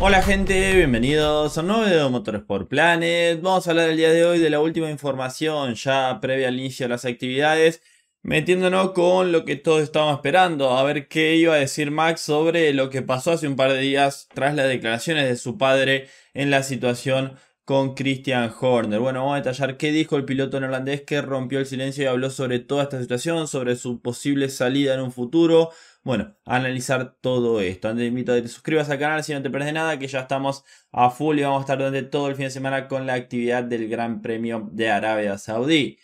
Hola gente, bienvenidos a un nuevo video de Motorsport Planet. Vamos a hablar el día de hoy de la última información ya previa al inicio de las actividades, metiéndonos con lo que todos estábamos esperando, a ver qué iba a decir Max sobre lo que pasó hace un par de días tras las declaraciones de su padre en la situación con Christian Horner. Bueno, vamos a detallar qué dijo el piloto neerlandés que rompió el silencio y habló sobre toda esta situación, sobre su posible salida en un futuro. Bueno, analizar todo esto. Antes te invito a que te suscribas al canal si no te pierdes nada, que ya estamos a full y vamos a estar durante todo el fin de semana con la actividad del Gran Premio de Arabia Saudí.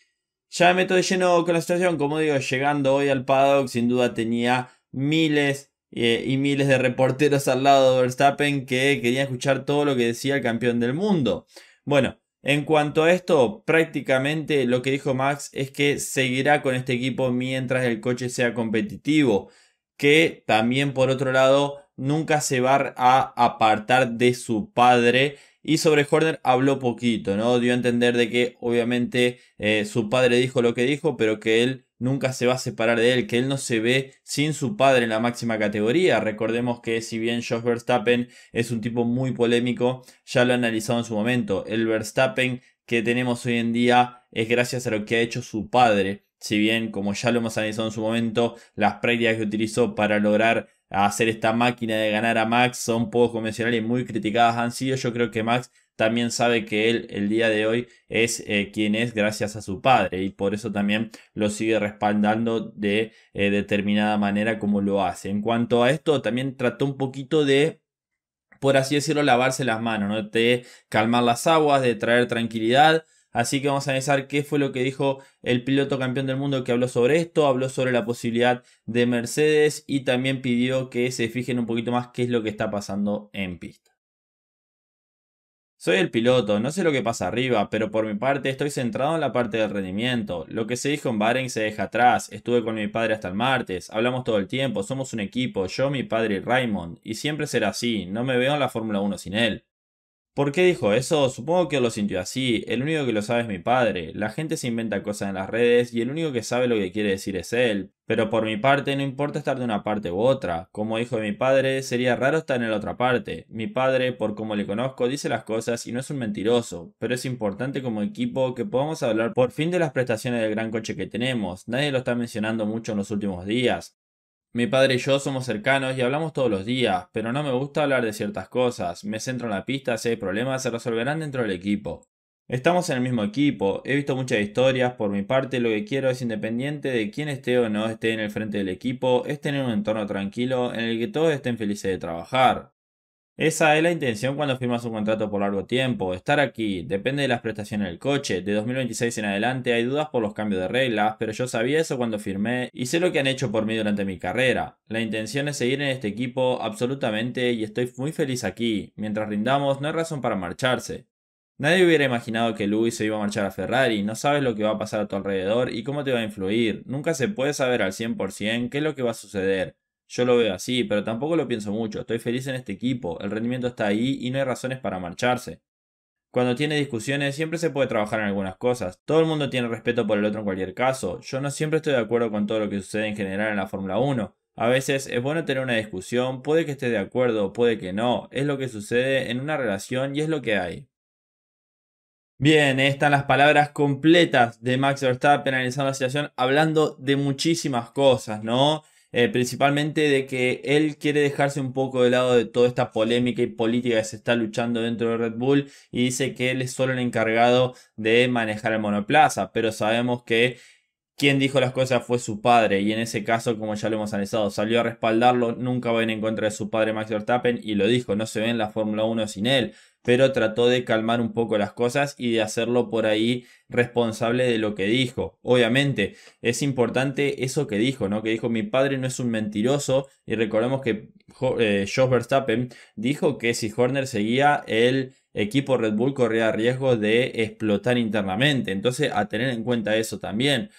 Ya me meto de lleno con la situación, como digo, llegando hoy al paddock, sin duda tenía miles eh, y miles de reporteros al lado de Verstappen que querían escuchar todo lo que decía el campeón del mundo. Bueno, en cuanto a esto, prácticamente lo que dijo Max es que seguirá con este equipo mientras el coche sea competitivo, que también por otro lado nunca se va a apartar de su padre. Y sobre Horner habló poquito, ¿no? Dio a entender de que obviamente eh, su padre dijo lo que dijo, pero que él nunca se va a separar de él, que él no se ve sin su padre en la máxima categoría. Recordemos que si bien Josh Verstappen es un tipo muy polémico, ya lo ha analizado en su momento. El Verstappen que tenemos hoy en día es gracias a lo que ha hecho su padre. Si bien, como ya lo hemos analizado en su momento, las prácticas que utilizó para lograr hacer esta máquina de ganar a Max son poco convencionales y muy criticadas han sido, yo creo que Max también sabe que él el día de hoy es eh, quien es gracias a su padre y por eso también lo sigue respaldando de eh, determinada manera como lo hace. En cuanto a esto, también trató un poquito de por así decirlo, lavarse las manos, ¿no? de calmar las aguas, de traer tranquilidad, Así que vamos a analizar qué fue lo que dijo el piloto campeón del mundo que habló sobre esto, habló sobre la posibilidad de Mercedes y también pidió que se fijen un poquito más qué es lo que está pasando en pista. Soy el piloto, no sé lo que pasa arriba, pero por mi parte estoy centrado en la parte del rendimiento. Lo que se dijo en Bahrein se deja atrás. Estuve con mi padre hasta el martes, hablamos todo el tiempo, somos un equipo, yo, mi padre y Raymond, y siempre será así, no me veo en la Fórmula 1 sin él. ¿Por qué dijo eso? Supongo que lo sintió así. El único que lo sabe es mi padre. La gente se inventa cosas en las redes y el único que sabe lo que quiere decir es él. Pero por mi parte no importa estar de una parte u otra. Como dijo mi padre, sería raro estar en la otra parte. Mi padre, por como le conozco, dice las cosas y no es un mentiroso. Pero es importante como equipo que podamos hablar por fin de las prestaciones del gran coche que tenemos. Nadie lo está mencionando mucho en los últimos días. Mi padre y yo somos cercanos y hablamos todos los días, pero no me gusta hablar de ciertas cosas. Me centro en la pista, si hay problemas se resolverán dentro del equipo. Estamos en el mismo equipo, he visto muchas historias, por mi parte lo que quiero es independiente de quién esté o no esté en el frente del equipo, es tener un entorno tranquilo en el que todos estén felices de trabajar. Esa es la intención cuando firmas un contrato por largo tiempo, estar aquí, depende de las prestaciones del coche, de 2026 en adelante hay dudas por los cambios de reglas, pero yo sabía eso cuando firmé y sé lo que han hecho por mí durante mi carrera. La intención es seguir en este equipo absolutamente y estoy muy feliz aquí, mientras rindamos no hay razón para marcharse. Nadie hubiera imaginado que Luis se iba a marchar a Ferrari, no sabes lo que va a pasar a tu alrededor y cómo te va a influir, nunca se puede saber al 100% qué es lo que va a suceder. Yo lo veo así, pero tampoco lo pienso mucho. Estoy feliz en este equipo, el rendimiento está ahí y no hay razones para marcharse. Cuando tiene discusiones siempre se puede trabajar en algunas cosas. Todo el mundo tiene respeto por el otro en cualquier caso. Yo no siempre estoy de acuerdo con todo lo que sucede en general en la Fórmula 1. A veces es bueno tener una discusión, puede que esté de acuerdo, puede que no. Es lo que sucede en una relación y es lo que hay. Bien, están las palabras completas de Max Verstappen analizando la situación, hablando de muchísimas cosas, ¿no? Eh, principalmente de que él quiere dejarse un poco de lado de toda esta polémica y política que se está luchando dentro de Red Bull y dice que él es solo el encargado de manejar el monoplaza, pero sabemos que quien dijo las cosas fue su padre y en ese caso, como ya lo hemos analizado, salió a respaldarlo, nunca va en contra de su padre Max Verstappen y lo dijo, no se ve en la Fórmula 1 sin él pero trató de calmar un poco las cosas y de hacerlo por ahí responsable de lo que dijo. Obviamente, es importante eso que dijo, ¿no? Que dijo, mi padre no es un mentiroso y recordemos que eh, Josh Verstappen dijo que si Horner seguía el equipo Red Bull corría riesgo de explotar internamente. Entonces, a tener en cuenta eso también.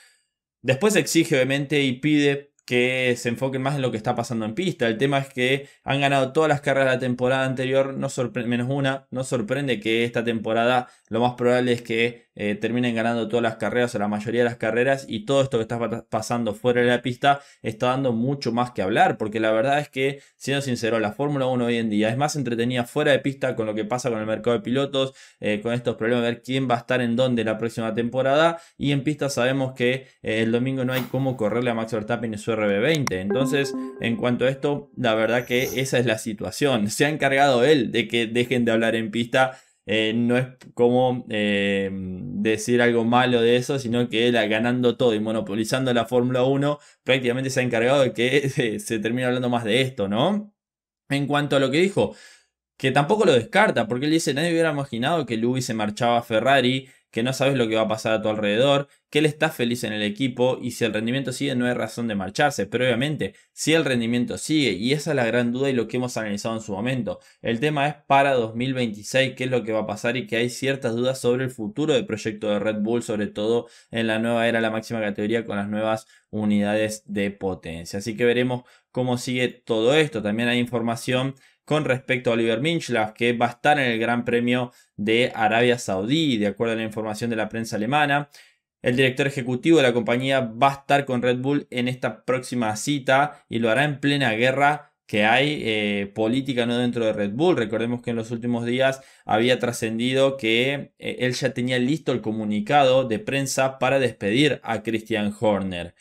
Después exige obviamente y pide que se enfoquen más en lo que está pasando en pista. El tema es que han ganado todas las carreras de la temporada anterior, no menos una. No sorprende que esta temporada lo más probable es que eh, terminen ganando todas las carreras o la mayoría de las carreras y todo esto que está pasando fuera de la pista está dando mucho más que hablar porque la verdad es que siendo sincero la Fórmula 1 hoy en día es más entretenida fuera de pista con lo que pasa con el mercado de pilotos eh, con estos problemas de ver quién va a estar en dónde la próxima temporada y en pista sabemos que eh, el domingo no hay cómo correrle a Max Verstappen en su RB20 entonces en cuanto a esto la verdad que esa es la situación se ha encargado él de que dejen de hablar en pista eh, no es como eh, decir algo malo de eso, sino que él ah, ganando todo y monopolizando la Fórmula 1, prácticamente se ha encargado de que eh, se, termine hablando más de esto, ¿no? En cuanto a lo que dijo, que tampoco lo descarta, porque él dice, nadie hubiera imaginado que Luis se marchaba a Ferrari, que no sabes lo que va a pasar a tu alrededor, que él está feliz en el equipo y si el rendimiento sigue no hay razón de marcharse, pero obviamente si el rendimiento sigue y esa es la gran duda y lo que hemos analizado en su momento, el tema es para 2026 qué es lo que va a pasar y que hay ciertas dudas sobre el futuro del proyecto de Red Bull, sobre todo en la nueva era, la máxima categoría con las nuevas unidades de potencia. Así que veremos cómo sigue todo esto. También hay información con respecto a Oliver Minschlaff, que va a estar en el Gran Premio de Arabia Saudí, de acuerdo a la información de la prensa alemana. El director ejecutivo de la compañía va a estar con Red Bull en esta próxima cita y lo hará en plena guerra que hay eh, política no dentro de Red Bull. Recordemos que en los últimos días había trascendido que eh, él ya tenía listo el comunicado de prensa para despedir a Christian Horner.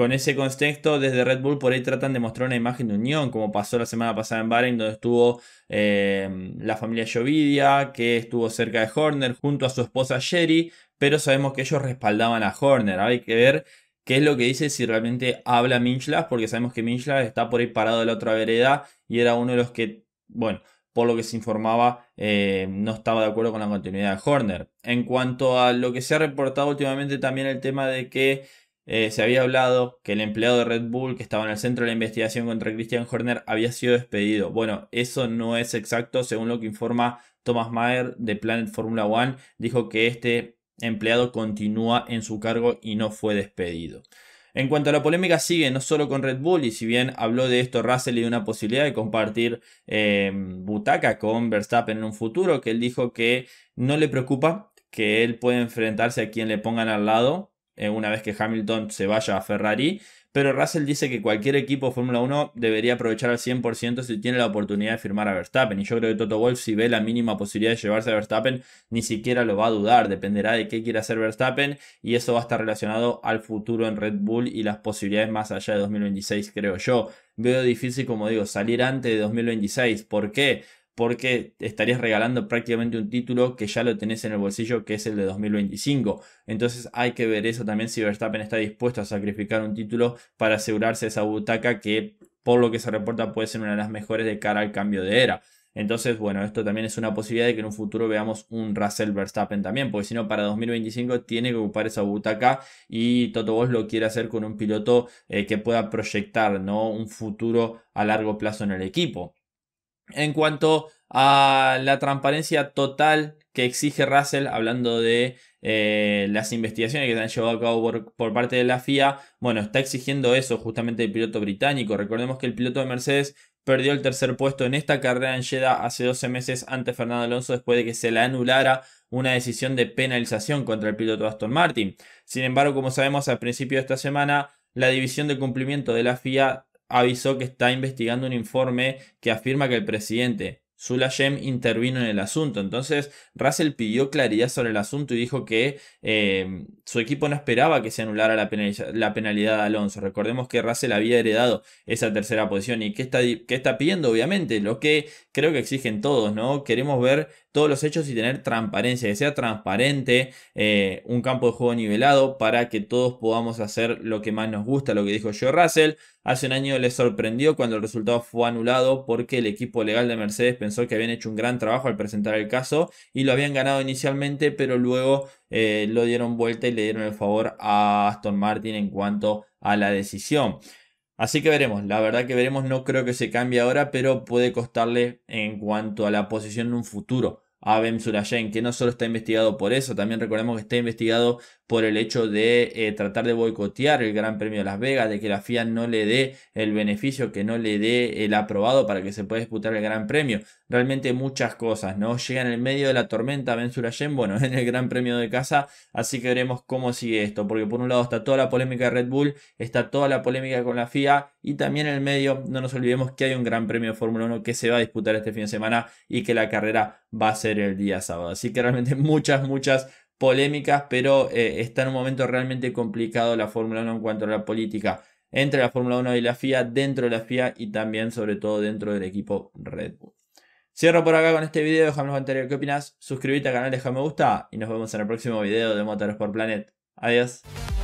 Con ese contexto, desde Red Bull por ahí tratan de mostrar una imagen de unión, como pasó la semana pasada en Bahrein, donde estuvo em, la familia Jovidia, que estuvo cerca de Horner junto a su esposa Sherry, pero sabemos que ellos respaldaban a Horner. hay que ver qué es lo que dice si realmente habla Minchla, porque sabemos que Minchla está por ahí parado de la otra vereda y era uno de los que, bueno, por lo que se informaba, em, no estaba de acuerdo con la continuidad de Horner. En cuanto a lo que se ha reportado últimamente, también el tema de que eh, se había hablado que el empleado de Red Bull que estaba en el centro de la investigación contra Christian Horner había sido despedido. Bueno, eso no es exacto, según lo que informa Thomas Mayer de Planet Formula One, dijo que este empleado continúa en su cargo y no fue despedido. En cuanto a la polémica sigue no solo con Red Bull y si bien habló de esto Russell y de una posibilidad de compartir em, butaca con Verstappen en un futuro, que él dijo que no le preocupa que él pueda enfrentarse a quien le pongan al lado, eh, una vez que Hamilton se vaya a Ferrari. Pero Russell dice que cualquier equipo Fórmula 1 debería aprovechar al 100% si tiene la oportunidad de firmar a Verstappen. Y yo creo que Toto Wolff, si ve la mínima posibilidad de llevarse a Verstappen, ni siquiera lo va a dudar. Dependerá de qué quiera hacer Verstappen. Y eso va a estar relacionado al futuro en Red Bull y las posibilidades más allá de 2026, creo yo. Veo difícil, como digo, salir antes de 2026. ¿Por qué? porque estarías regalando prácticamente un título que ya lo tenés en el bolsillo, que es el de 2025. Entonces hay que ver eso también si Verstappen está dispuesto a sacrificar un título para asegurarse esa butaca que por lo que se reporta puede ser una de las mejores de cara al cambio de era. Entonces, bueno, esto también es una posibilidad de que en un futuro veamos un Russell Verstappen también, porque si no, para 2025 tiene que ocupar esa butaca y Toto Wolff lo quiere hacer con un piloto eh, que pueda proyectar ¿no? un futuro a largo plazo en el equipo. En cuanto a la transparencia total que exige Russell, hablando de eh, las investigaciones que se han llevado a cabo por, parte de la FIA, bueno, está exigiendo eso justamente el piloto británico. Recordemos que el piloto de Mercedes perdió el tercer puesto en esta carrera en Jeddah hace 12 meses ante Fernando Alonso después de que se le anulara una decisión de penalización contra el piloto Aston Martin. Sin embargo, como sabemos al principio de esta semana, la división de cumplimiento de la FIA avisó que está investigando un informe que afirma que el presidente Sulayem intervino en el asunto. Entonces, Russell pidió claridad sobre el asunto y dijo que eh, su equipo no esperaba que se anulara la, penalidad, la a Alonso. Recordemos que Russell había heredado esa tercera posición. ¿Y que está, pidiendo? Obviamente, lo que creo que exigen todos, ¿no? Queremos ver todos los hechos y tener transparencia, que sea transparente, eh, un campo de juego nivelado para que todos podamos hacer lo que más nos gusta, lo que dijo Joe Russell. Hace un año les sorprendió cuando el resultado fue anulado porque el equipo legal de Mercedes pensó que habían hecho un gran trabajo al presentar el caso y lo habían ganado inicialmente, pero luego eh, lo dieron vuelta y le dieron el favor a Aston Martin en cuanto a la decisión. Así que veremos, la verdad que veremos, no creo que se cambie ahora, pero puede costarle en cuanto a la posición en un futuro Abem Surayen, que no solo está investigado por eso, también recordemos que está investigado por el hecho de eh, tratar de boicotear el Gran Premio de Las Vegas, de que la FIA no le dé el beneficio, que no le dé el aprobado para que se pueda disputar el Gran Premio. Realmente muchas cosas, ¿no? Llega en el medio de la tormenta Abem Surayen, bueno, en el Gran Premio de casa, así que veremos cómo sigue esto, porque por un lado está toda la polémica de Red Bull, está toda la polémica con la FIA y también en el medio, no nos olvidemos que hay un Gran Premio de Fórmula 1 que se va a disputar este fin de semana y que la carrera va a ser el día sábado. Así que realmente muchas, muchas polémicas, pero eh, está en un momento realmente complicado la Fórmula 1 en cuanto a la política entre la Fórmula 1 y la FIA, dentro de la FIA y también sobre todo dentro del equipo Red Bull. Cierro por acá con este video, déjame en los comentarios qué opinas, suscríbete al canal, déjame me gusta y nos vemos en el próximo video de por Planet. Adiós.